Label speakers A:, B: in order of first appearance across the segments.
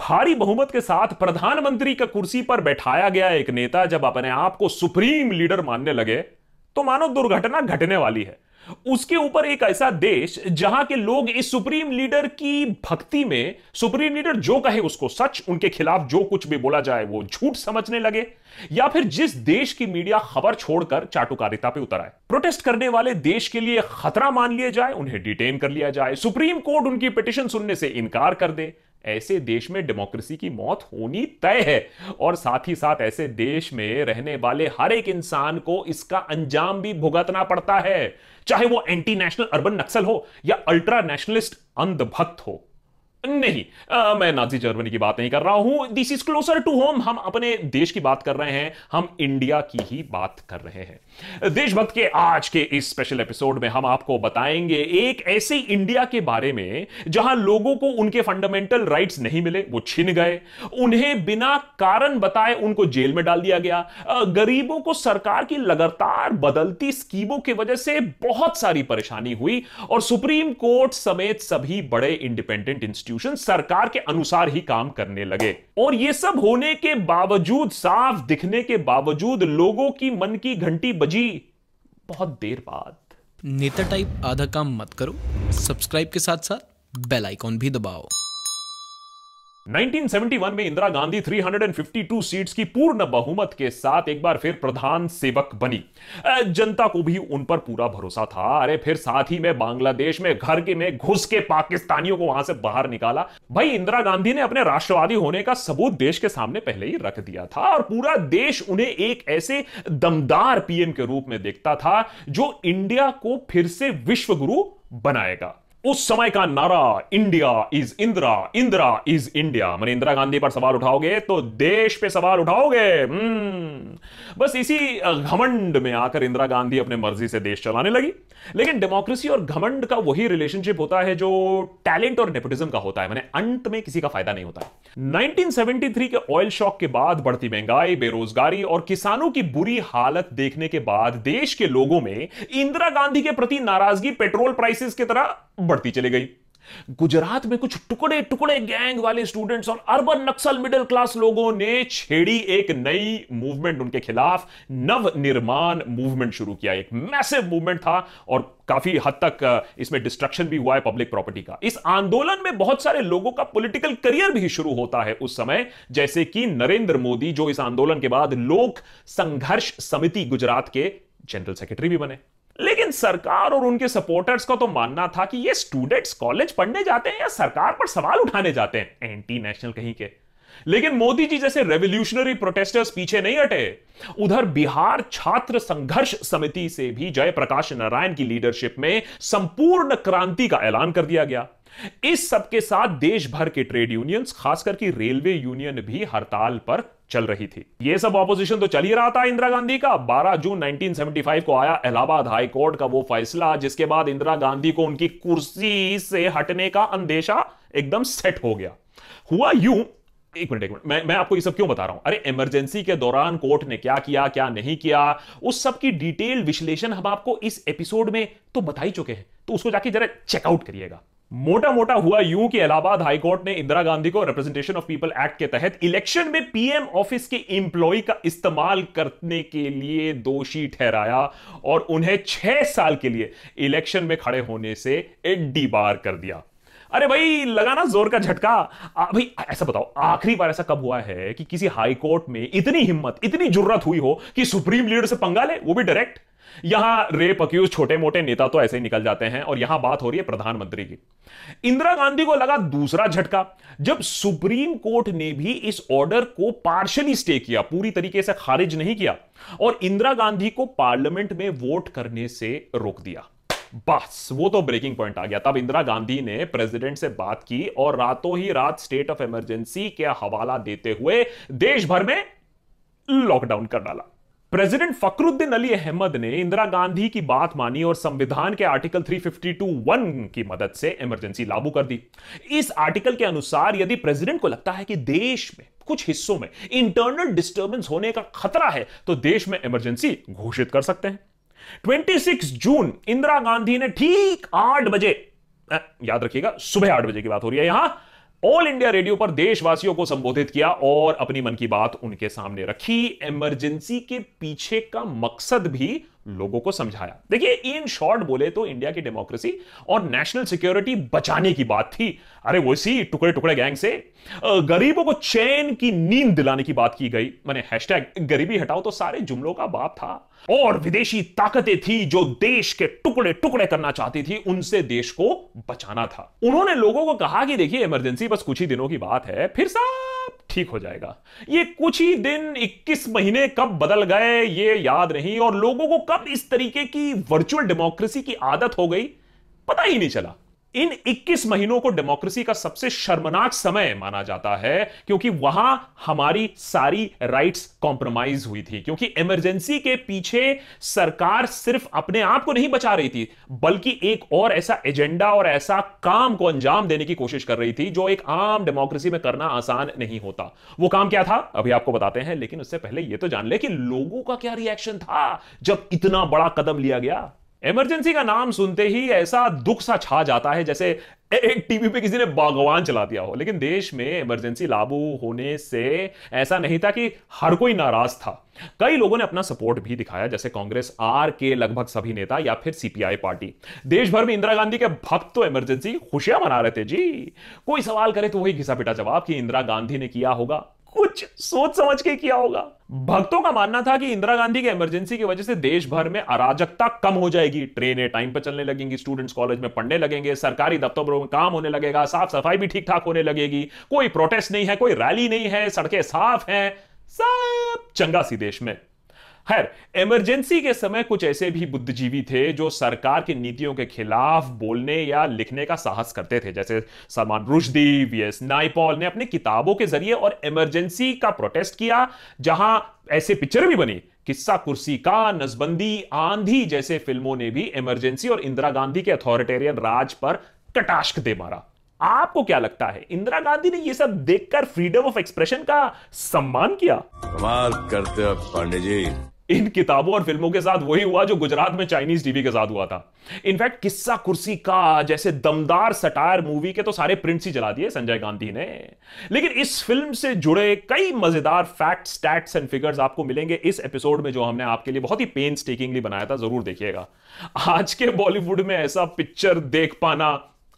A: भारी बहुमत के साथ प्रधानमंत्री का कुर्सी पर बैठाया गया एक नेता जब अपने आप को सुप्रीम लीडर मानने लगे तो मानो दुर्घटना घटने वाली है उसके ऊपर एक ऐसा देश जहां के लोग इस सुप्रीम लीडर की भक्ति में सुप्रीम लीडर जो कहे उसको सच उनके खिलाफ जो कुछ भी बोला जाए वो झूठ समझने लगे या फिर जिस देश की मीडिया खबर छोड़कर चाटुकारिता पे उतर आए प्रोटेस्ट करने वाले देश के लिए खतरा मान लिया जाए उन्हें डिटेन कर लिया जाए सुप्रीम कोर्ट उनकी पिटिशन सुनने से इनकार कर दे ऐसे देश में डेमोक्रेसी की मौत होनी तय है और साथ ही साथ ऐसे देश में रहने वाले हर एक इंसान को इसका अंजाम भी भुगतना पड़ता है चाहे वो एंटी नेशनल अर्बन नक्सल हो या अल्ट्रा नेशनलिस्ट अंधभक्त हो नहीं आ, मैं नाजी जर्मनी की बात नहीं कर रहा हूं this is closer to home हम अपने देश की बात कर रहे हैं हम इंडिया की ही बात कर रहे हैं देशभक्त के आज के इस स्पेशल एपिसोड में हम आपको बताएंगे एक ऐसे इंडिया के बारे में जहां लोगों को उनके फंडामेंटल राइट्स नहीं मिले वो छिन गए उन्हें बिना कारण बताए उनको जेल में डाल दिया गया गरीबों को सरकार की लगातार बदलती स्कीमों की वजह से बहुत सारी परेशानी हुई और सुप्रीम कोर्ट समेत सभी बड़े इंडिपेंडेंट इंस्टीट्यूशन सरकार के अनुसार ही काम करने लगे और ये सब होने के बावजूद साफ दिखने के बावजूद लोगों की मन की घंटी जी बहुत देर बाद नेता टाइप आधा काम मत करो सब्सक्राइब के साथ साथ बेल आइकॉन भी दबाओ 1971 में इंदिरा गांधी 352 सीट्स की पूर्ण बहुमत के साथ एक बार फिर प्रधान सेवक बनी जनता को भी उन पर पूरा भरोसा था अरे फिर साथ ही में बांग्लादेश में घर के में घुस के पाकिस्तानियों को वहां से बाहर निकाला भाई इंदिरा गांधी ने अपने राष्ट्रवादी होने का सबूत देश के सामने पहले ही रख दिया था और पूरा देश उन्हें एक ऐसे दमदार पीएम के रूप में देखता था जो इंडिया को फिर से विश्वगुरु बनाएगा उस समय का नारा India is Indira Indira is India मैंने इंदिरा गांधी पर सवाल उठाओगे तो देश पे सवाल उठाओगे हम्म। बस इसी घमंड में आकर इंदिरा गांधी अपने मर्जी से देश चलाने लगी लेकिन डेमोक्रेसी और घमंड का वही रिलेशनशिप होता है जो टैलेंट और नेपोटिज्म का होता है मैंने अंत में किसी का फायदा नहीं होता है 1973 के ऑयल शॉक के बाद बढ़ती महंगाई बेरोजगारी और किसानों की बुरी हालत देखने के बाद देश के लोगों में इंदिरा गांधी के प्रति नाराजगी पेट्रोल प्राइसेस की तरह बढ़ती चली गई गुजरात में कुछ टुकड़े टुकड़े गैंग वाले स्टूडेंट्स और अर्बन नक्सल मिडिल क्लास लोगों ने छेड़ी एक नई मूवमेंट उनके खिलाफ नव निर्माण मूवमेंट शुरू किया एक मैसिव मूवमेंट था और काफी हद तक इसमें डिस्ट्रक्शन भी हुआ है पब्लिक प्रॉपर्टी का इस आंदोलन में बहुत सारे लोगों का पॉलिटिकल करियर भी शुरू होता है उस समय जैसे कि नरेंद्र मोदी जो इस आंदोलन के बाद लोक संघर्ष समिति गुजरात के जनरल सेक्रेटरी भी बने लेकिन सरकार और उनके सपोर्टर्स का तो मानना था कि ये स्टूडेंट्स कॉलेज पढ़ने जाते हैं या सरकार पर सवाल उठाने जाते हैं एंटी नेशनल कहीं के लेकिन मोदी जी जैसे रेवोल्यूशनरी प्रोटेस्टर्स पीछे नहीं हटे उधर बिहार छात्र संघर्ष समिति से भी जयप्रकाश नारायण की लीडरशिप में संपूर्ण क्रांति का ऐलान कर दिया गया इस सबके साथ देश भर के ट्रेड यूनियंस खासकर की रेलवे यूनियन भी हड़ताल पर चल रही थी ये सब ऑपोजिशन तो चल ही रहा था इंदिरा गांधी का 12 जून 1975 को आया इलाहाबाद हाई कोर्ट का वो फैसला जिसके बाद इंदिरा गांधी को उनकी कुर्सी से हटने का अंदेशा एकदम सेट हो गया हुआ यू एक मिनट एक मिनट मैं मैं आपको ये सब क्यों बता रहा हूं अरे इमरजेंसी के दौरान कोर्ट ने क्या किया क्या नहीं किया उस सब की डिटेल विश्लेषण हम आपको इस एपिसोड में तो बता ही चुके हैं तो उसको जाके जरा चेकआउट करिएगा मोटा मोटा हुआ यूं कि इलाहाबाद हाईकोर्ट ने इंदिरा गांधी को रिप्रेजेंटेशन ऑफ पीपल एक्ट के तहत इलेक्शन में पीएम ऑफिस के इंप्लॉय का इस्तेमाल करने के लिए दोषी ठहराया और उन्हें छह साल के लिए इलेक्शन में खड़े होने से बार कर दिया अरे भाई लगा ना जोर का झटका भाई ऐसा बताओ आखिरी बार ऐसा कब हुआ है कि किसी हाईकोर्ट में इतनी हिम्मत इतनी जरूरत हुई हो कि सुप्रीम लीडर से पंगा ले वो भी डायरेक्ट यहां रेप अक्यूज छोटे मोटे नेता तो ऐसे ही निकल जाते हैं और यहां बात हो रही है प्रधानमंत्री की इंदिरा गांधी को लगा दूसरा झटका जब सुप्रीम कोर्ट ने भी इस ऑर्डर को पार्शली स्टे किया पूरी तरीके से खारिज नहीं किया और इंदिरा गांधी को पार्लियामेंट में वोट करने से रोक दिया बस वो तो ब्रेकिंग पॉइंट आ गया तब इंदिरा गांधी ने प्रेसिडेंट से बात की और रातों ही रात स्टेट ऑफ इमरजेंसी के हवाला देते हुए देश भर में लॉकडाउन कर डाला प्रेसिडेंट फकरुद्दीन अली अहमद ने इंदिरा गांधी की बात मानी और संविधान के आर्टिकल 352 की मदद से इमरजेंसी लागू कर दी इस आर्टिकल के अनुसार यदि प्रेसिडेंट को लगता है कि देश में कुछ हिस्सों में इंटरनल डिस्टर्बेंस होने का खतरा है तो देश में इमरजेंसी घोषित कर सकते हैं 26 जून इंदिरा गांधी ने ठीक आठ बजे याद रखिएगा सुबह आठ बजे की बात हो रही है यहां ऑल इंडिया रेडियो पर देशवासियों को संबोधित किया और अपनी मन की बात उनके सामने रखी इमरजेंसी के पीछे का मकसद भी लोगों को समझाया देखिए इन शॉर्ट बोले तो इंडिया की डेमोक्रेसी और नेशनल सिक्योरिटी बचाने की बात थी अरे वो इसी टुकड़े टुकड़े गैंग से गरीबों को चैन की नींद दिलाने की बात की गई मैंने हैशटैग गरीबी हटाओ तो सारे जुमलों का बाप था और विदेशी ताकतें थी जो देश के टुकड़े टुकड़े करना चाहती थी उनसे देश को बचाना था उन्होंने लोगों को कहा कि देखिए इमरजेंसी बस कुछ ही दिनों की बात है फिर सा ठीक हो जाएगा ये कुछ ही दिन 21 महीने कब बदल गए ये याद नहीं और लोगों को कब इस तरीके की वर्चुअल डेमोक्रेसी की आदत हो गई पता ही नहीं चला इन 21 महीनों को डेमोक्रेसी का सबसे शर्मनाक समय माना जाता है क्योंकि वहां हमारी सारी राइट्स कॉम्प्रोमाइज हुई थी क्योंकि इमरजेंसी के पीछे सरकार सिर्फ अपने आप को नहीं बचा रही थी बल्कि एक और ऐसा एजेंडा और ऐसा काम को अंजाम देने की कोशिश कर रही थी जो एक आम डेमोक्रेसी में करना आसान नहीं होता वो काम क्या था अभी आपको बताते हैं लेकिन उससे पहले यह तो जान ले कि लोगों का क्या रिएक्शन था जब इतना बड़ा कदम लिया गया इमरजेंसी का नाम सुनते ही ऐसा दुख सा छा जाता है जैसे एक टीवी पे किसी ने बागवान चला दिया हो लेकिन देश में इमरजेंसी लागू होने से ऐसा नहीं था कि हर कोई नाराज था कई लोगों ने अपना सपोर्ट भी दिखाया जैसे कांग्रेस आर के लगभग सभी नेता या फिर सीपीआई पार्टी देश भर में इंदिरा गांधी के भक्त तो इमरजेंसी खुशियां मना रहे थे जी कोई सवाल करे तो वही घिसा पिटा जवाब कि इंदिरा गांधी ने किया होगा कुछ सोच समझ के किया होगा भक्तों का मानना था कि इंदिरा गांधी के इमरजेंसी की वजह से देश भर में अराजकता कम हो जाएगी ट्रेनें टाइम पर चलने लगेंगी स्टूडेंट्स कॉलेज में पढ़ने लगेंगे सरकारी दफ्तरों में काम होने लगेगा साफ सफाई भी ठीक ठाक होने लगेगी कोई प्रोटेस्ट नहीं है कोई रैली नहीं है सड़कें साफ हैं सब चंगा सी देश में खैर इमरजेंसी के समय कुछ ऐसे भी बुद्धिजीवी थे जो सरकार की नीतियों के खिलाफ बोलने या लिखने का साहस करते थे जैसे सलमान रुशदी वी एस नाइपॉल ने अपनी किताबों के जरिए और इमरजेंसी का प्रोटेस्ट किया जहां ऐसे पिक्चर भी बनी किस्सा कुर्सी का नसबंदी आंधी जैसे फिल्मों ने भी इमरजेंसी और इंदिरा गांधी के अथॉरिटेरियन राज पर कटाश दे मारा आपको क्या लगता है इंदिरा गांधी ने यह सब देखकर फ्रीडम ऑफ एक्सप्रेशन का सम्मान किया कमाल करते पांडे जी इन किताबों और फिल्मों के साथ वही हुआ जो गुजरात में चाइनीज टीवी के साथ हुआ था इनफैक्ट किस्सा कुर्सी का जैसे दमदार सटायर मूवी के तो सारे प्रिंट्स ही जला दिए संजय गांधी ने लेकिन इस फिल्म से जुड़े कई मजेदार फैक्ट स्टैट्स एंड फिगर्स आपको मिलेंगे इस एपिसोड में जो हमने आपके लिए बहुत ही पेन स्टेकिंगली बनाया था जरूर देखिएगा आज के बॉलीवुड में ऐसा पिक्चर देख पाना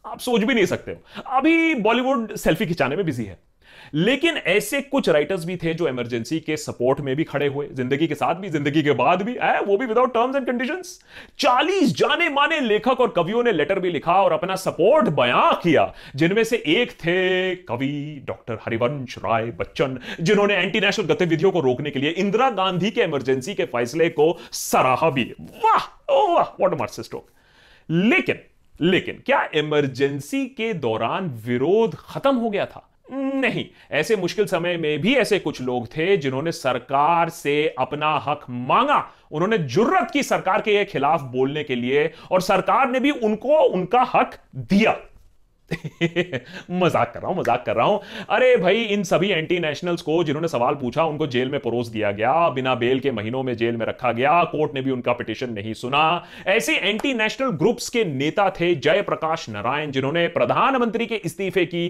A: आप सोच भी नहीं सकते हो अभी बॉलीवुड सेल्फी खिंचाने में बिजी है लेकिन ऐसे कुछ राइटर्स भी थे जो इमरजेंसी के सपोर्ट में भी खड़े हुए जिंदगी के साथ भी जिंदगी के बाद भी है वो भी विदाउट टर्म्स एंड कंडीशन चालीस जाने माने लेखक और कवियों ने लेटर भी लिखा और अपना सपोर्ट बयां किया जिनमें से एक थे कवि डॉक्टर हरिवंश राय बच्चन जिन्होंने एंटी नेशनल गतिविधियों को रोकने के लिए इंदिरा गांधी के इमरजेंसी के फैसले को सराहा भी वाह वाह मार्स मार्क्सिस्ट लेकिन लेकिन क्या इमरजेंसी के दौरान विरोध खत्म हो गया था नहीं ऐसे मुश्किल समय में भी ऐसे कुछ लोग थे जिन्होंने सरकार से अपना हक मांगा उन्होंने जुर्रत की सरकार के खिलाफ बोलने के लिए और सरकार ने भी उनको उनका हक दिया मजाक कर रहा हूं मजाक कर रहा हूं अरे भाई इन सभी एंटी नेशनल्स को जिन्होंने सवाल पूछा उनको जेल में परोस दिया गया बिना बेल के महीनों में जेल में रखा गया कोर्ट ने भी उनका पिटिशन नहीं सुना ऐसे एंटी नेशनल ग्रुप्स के नेता थे जयप्रकाश नारायण जिन्होंने प्रधानमंत्री के इस्तीफे की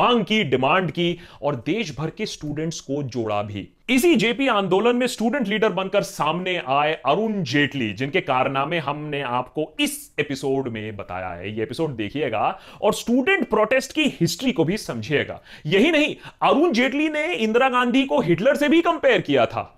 A: मांग की डिमांड की और देश भर के स्टूडेंट्स को जोड़ा भी इसी जेपी आंदोलन में स्टूडेंट लीडर बनकर सामने आए अरुण जेटली जिनके कारनामे हमने आपको इस एपिसोड में बताया है ये एपिसोड देखिएगा और स्टूडेंट प्रोटेस्ट की हिस्ट्री को भी समझिएगा यही नहीं अरुण जेटली ने इंदिरा गांधी को हिटलर से भी कंपेयर किया था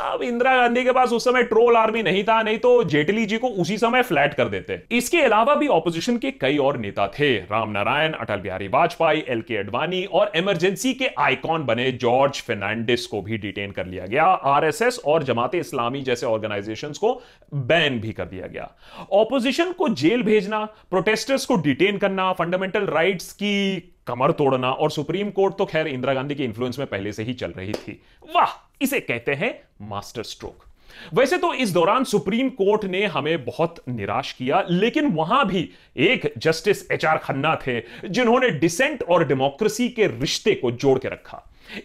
A: अब इंदिरा गांधी के पास उस समय ट्रोल आर्मी नहीं था नहीं तो जेटली जी को उसी समय फ्लैट कर देते इसके अलावा भी ऑपोजिशन के कई और नेता थे राम नारायण अटल बिहारी वाजपेयी एल के अडवाणी और इमरजेंसी के आइकॉन बने जॉर्ज फर्नांडिस को भी डिटेन कर लिया गया आरएसएस और जमात इस्लामी जैसे ऑर्गेनाइजेशन को बैन भी कर दिया गया ऑपोजिशन को जेल भेजना प्रोटेस्टर्स को डिटेन करना फंडामेंटल राइट की कमर तोड़ना और सुप्रीम कोर्ट तो खैर इंदिरा गांधी के इन्फ्लुएंस में पहले से ही चल रही थी वाह इसे कहते हैं मास्टर स्ट्रोक वैसे तो इस दौरान सुप्रीम कोर्ट ने हमें बहुत निराश किया लेकिन वहां भी एक जस्टिस एच आर खन्ना थे जिन्होंने डिसेंट और डेमोक्रेसी के रिश्ते को जोड़ के रखा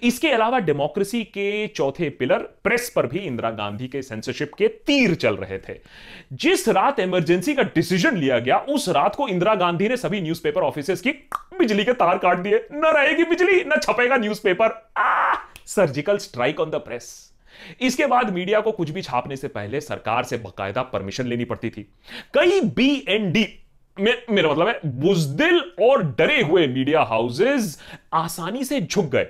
A: इसके अलावा डेमोक्रेसी के चौथे पिलर प्रेस पर भी इंदिरा गांधी के सेंसरशिप के तीर चल रहे थे जिस रात इमरजेंसी का डिसीजन लिया गया उस रात को इंदिरा गांधी ने सभी न्यूज़पेपर ऑफिसेस की बिजली के तार काट दिए न रहेगी बिजली न छपेगा न्यूज़पेपर आ! Surgical strike on the press इसके बाद मीडिया को कुछ भी छापने से पहले सरकार से बकायदा परमिशन लेनी पड़ती थी कई बी एन डी मेरा मतलब है बुजदिल और डरे हुए मीडिया हाउसेज आसानी से झुक गए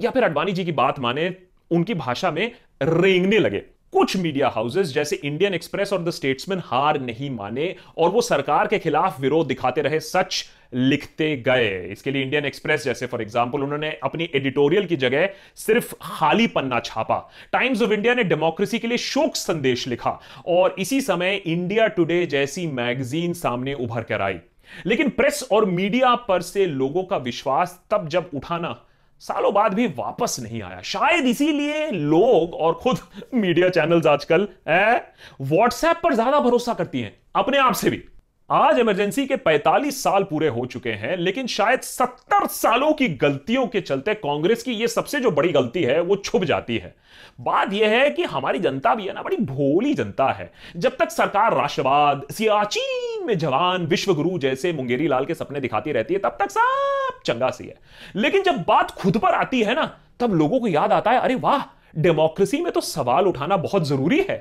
A: या फिर अडवाणी जी की बात माने उनकी भाषा में रेंगने लगे कुछ मीडिया हाउसेस जैसे इंडियन एक्सप्रेस और द स्टेट्समैन हार नहीं माने और वो सरकार के खिलाफ विरोध दिखाते रहे सच लिखते गए इसके लिए इंडियन एक्सप्रेस जैसे फॉर एग्जांपल उन्होंने अपनी एडिटोरियल की जगह सिर्फ खाली पन्ना छापा टाइम्स ऑफ इंडिया ने डेमोक्रेसी के लिए शोक संदेश लिखा और इसी समय इंडिया टुडे जैसी मैगजीन सामने उभर कर आई लेकिन प्रेस और मीडिया पर से लोगों का विश्वास तब जब उठाना सालों बाद भी वापस नहीं आया शायद इसीलिए लोग और खुद मीडिया चैनल्स आजकल व्हाट्सएप पर ज्यादा भरोसा करती हैं अपने आप से भी आज इमरजेंसी के 45 साल पूरे हो चुके हैं लेकिन शायद 70 सालों की गलतियों के चलते कांग्रेस की यह सबसे जो बड़ी गलती है वो छुप जाती है बात यह है कि हमारी जनता भी है ना बड़ी भोली जनता है जब तक सरकार राष्ट्रवाद सियाची में जवान विश्वगुरु जैसे मुंगेरी लाल के सपने दिखाती रहती है तब तक सब चंगा सी है लेकिन जब बात खुद पर आती है ना तब लोगों को याद आता है अरे वाह डेमोक्रेसी में तो सवाल उठाना बहुत जरूरी है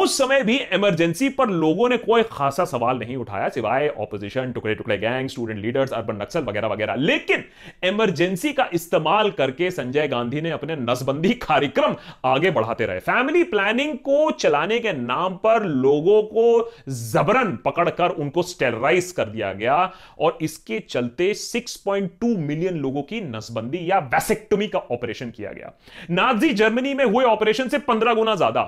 A: उस समय भी इमरजेंसी पर लोगों ने कोई खासा सवाल नहीं उठाया सिवाय ऑपोजिशन टुकड़े टुकड़े gang student leaders urban Naxal वगैरह वगैरह लेकिन इमरजेंसी का इस्तेमाल करके संजय गांधी ने अपने नसबंदी कार्यक्रम आगे बढ़ाते रहे फैमिली प्लानिंग को चलाने के नाम पर लोगों को जबरन पकड़कर उनको स्टेलराइज कर दिया गया और इसके चलते 6.2 मिलियन लोगों की नसबंदी या वैसेक्टोमी का ऑपरेशन किया गया नाजी जर्मनी में हुए ऑपरेशन से पंद्रह गुना ज्यादा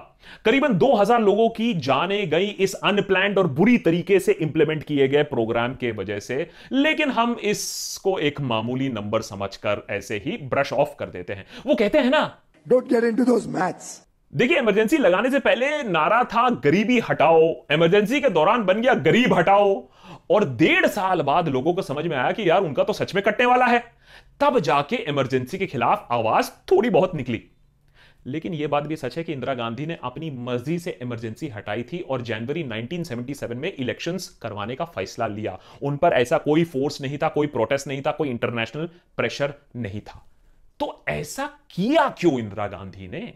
A: करीबन दो 2000 लोगों की जाने गई इस अनप्लैंड और बुरी तरीके से इंप्लीमेंट किए गए प्रोग्राम के वजह से लेकिन हम इसको एक मामूली नंबर समझकर ऐसे ही ब्रश ऑफ कर देते हैं वो कहते हैं ना don't get into those maths देखिए इमरजेंसी लगाने से पहले नारा था गरीबी हटाओ इमरजेंसी के दौरान बन गया गरीब हटाओ और डेढ़ साल बाद लोगों को समझ में आया कि यार उनका तो सच में कटने वाला है तब जाके इमरजेंसी के खिलाफ आवाज थोड़ी बहुत निकली लेकिन ये बात भी सच है कि इंदिरा गांधी ने अपनी मर्जी से इमरजेंसी हटाई थी और जनवरी 1977 में इलेक्शंस करवाने का फैसला लिया उन पर ऐसा कोई फोर्स नहीं था कोई प्रोटेस्ट नहीं था कोई इंटरनेशनल प्रेशर नहीं था तो ऐसा किया क्यों इंदिरा गांधी ने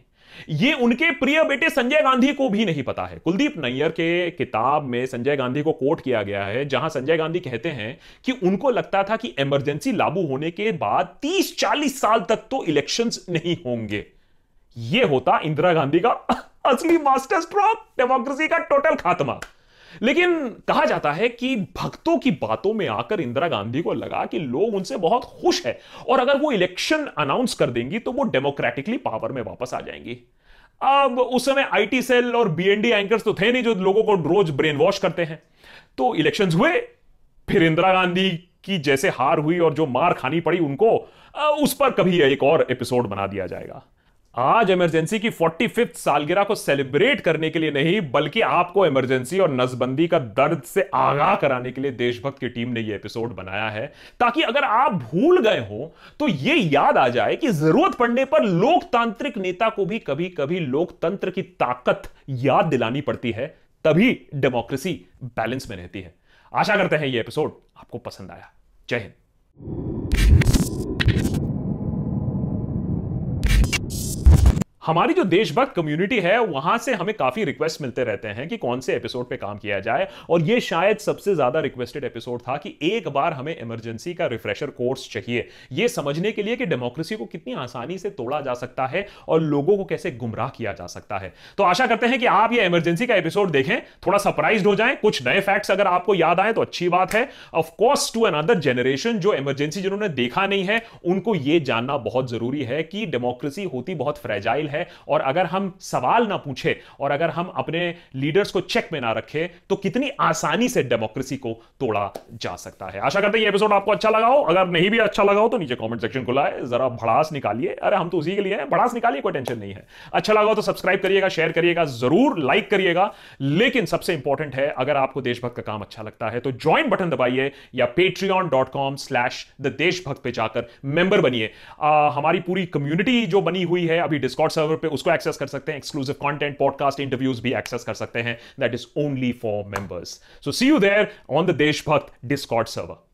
A: ये उनके प्रिय बेटे संजय गांधी को भी नहीं पता है कुलदीप नैयर के किताब में संजय गांधी को कोट किया गया है जहां संजय गांधी कहते हैं कि उनको लगता था कि इमरजेंसी लागू होने के बाद 30-40 साल तक तो इलेक्शंस नहीं होंगे ये होता इंदिरा गांधी का असली मास्टर स्ट्रोक डेमोक्रेसी का टोटल खात्मा लेकिन कहा जाता है कि भक्तों की बातों में आकर इंदिरा गांधी को लगा कि लोग उनसे बहुत खुश है और अगर वो इलेक्शन अनाउंस कर देंगी तो वो डेमोक्रेटिकली पावर में वापस आ जाएंगी अब उस समय आईटी सेल और बीएनडी एंकर्स तो थे नहीं जो लोगों को रोज ब्रेन वॉश करते हैं तो इलेक्शंस हुए फिर इंदिरा गांधी की जैसे हार हुई और जो मार खानी पड़ी उनको उस पर कभी एक और एपिसोड बना दिया जाएगा आज इमरजेंसी की फोर्टी फिफ्थ सालगिरह को सेलिब्रेट करने के लिए नहीं बल्कि आपको इमरजेंसी और नसबंदी का दर्द से आगाह कराने के लिए देशभक्त की टीम ने यह एपिसोड बनाया है ताकि अगर आप भूल गए हो तो यह याद आ जाए कि जरूरत पड़ने पर लोकतांत्रिक नेता को भी कभी कभी लोकतंत्र की ताकत याद दिलानी पड़ती है तभी डेमोक्रेसी बैलेंस में रहती है आशा करते हैं यह एपिसोड आपको पसंद आया जय हिंद हमारी जो देशभक्त कम्युनिटी है वहां से हमें काफी रिक्वेस्ट मिलते रहते हैं कि कौन से एपिसोड पे काम किया जाए और ये शायद सबसे ज्यादा रिक्वेस्टेड एपिसोड था कि एक बार हमें इमरजेंसी का रिफ्रेशर कोर्स चाहिए ये समझने के लिए कि डेमोक्रेसी को कितनी आसानी से तोड़ा जा सकता है और लोगों को कैसे गुमराह किया जा सकता है तो आशा करते हैं कि आप ये इमरजेंसी का एपिसोड देखें थोड़ा सरप्राइज हो जाए कुछ नए फैक्ट्स अगर आपको याद आए तो अच्छी बात है ऑफकोर्स टू अनदर जनरेशन जो इमरजेंसी जिन्होंने देखा नहीं है उनको ये जानना बहुत जरूरी है कि डेमोक्रेसी होती बहुत फ्रेजाइल है और अगर हम सवाल ना पूछे और अगर हम अपने लीडर्स को चेक में ना रखें तो कितनी आसानी से डेमोक्रेसी को तोड़ा जा सकता है आशा करते हैं ये एपिसोड आपको अच्छा लगा हो अगर नहीं भी अच्छा लगा हो तो नीचे कॉमेंट सेक्शन को लाए जरा भड़ास निकालिए अरे हम तो उसी के लिए हैं भड़ास निकालिए कोई टेंशन नहीं है अच्छा लगा हो तो सब्सक्राइब करिएगा शेयर करिएगा जरूर लाइक करिएगा लेकिन सबसे इंपॉर्टेंट है अगर आपको देशभक्त का काम अच्छा लगता है तो ज्वाइन बटन दबाइए या Patreon dot com slash the Deshbhakt पे जाकर मेंबर बनिए हमारी पूरी कम्युनिटी जो बनी हुई है अभी डिस्कॉर्ड सर्वर पे उसको एक्सेस कर सकते हैं एक्सक्लूसिव कंटेंट पॉडकास्ट इंटरव्यूज भी एक्सेस कर सकते हैं that is only for members so see you there on the Deshbhakt Discord server